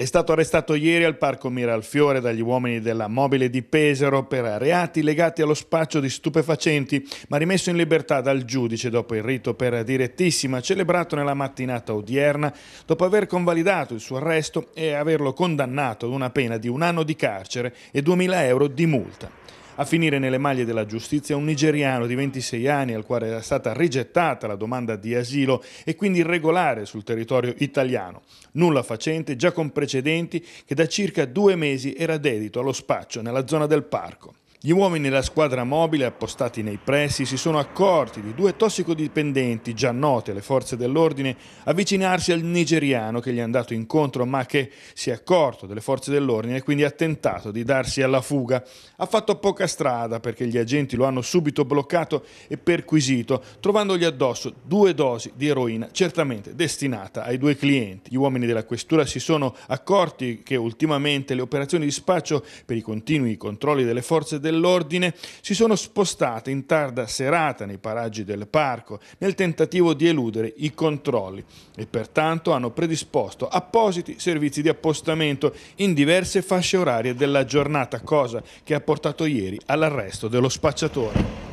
È stato arrestato ieri al Parco Miralfiore dagli uomini della Mobile di Pesaro per reati legati allo spaccio di stupefacenti, ma rimesso in libertà dal giudice dopo il rito per direttissima celebrato nella mattinata odierna, dopo aver convalidato il suo arresto e averlo condannato ad una pena di un anno di carcere e 2.000 euro di multa. A finire nelle maglie della giustizia un nigeriano di 26 anni al quale era stata rigettata la domanda di asilo e quindi irregolare sul territorio italiano. Nulla facente, già con precedenti, che da circa due mesi era dedito allo spaccio nella zona del parco. Gli uomini della squadra mobile appostati nei pressi si sono accorti di due tossicodipendenti già noti alle forze dell'ordine avvicinarsi al nigeriano che gli è andato incontro ma che si è accorto delle forze dell'ordine e quindi ha tentato di darsi alla fuga. Ha fatto poca strada perché gli agenti lo hanno subito bloccato e perquisito trovandogli addosso due dosi di eroina certamente destinata ai due clienti. Gli uomini della questura si sono accorti che ultimamente le operazioni di spaccio per i continui controlli delle forze dell'ordine dell'ordine si sono spostate in tarda serata nei paraggi del parco nel tentativo di eludere i controlli e pertanto hanno predisposto appositi servizi di appostamento in diverse fasce orarie della giornata, cosa che ha portato ieri all'arresto dello spacciatore.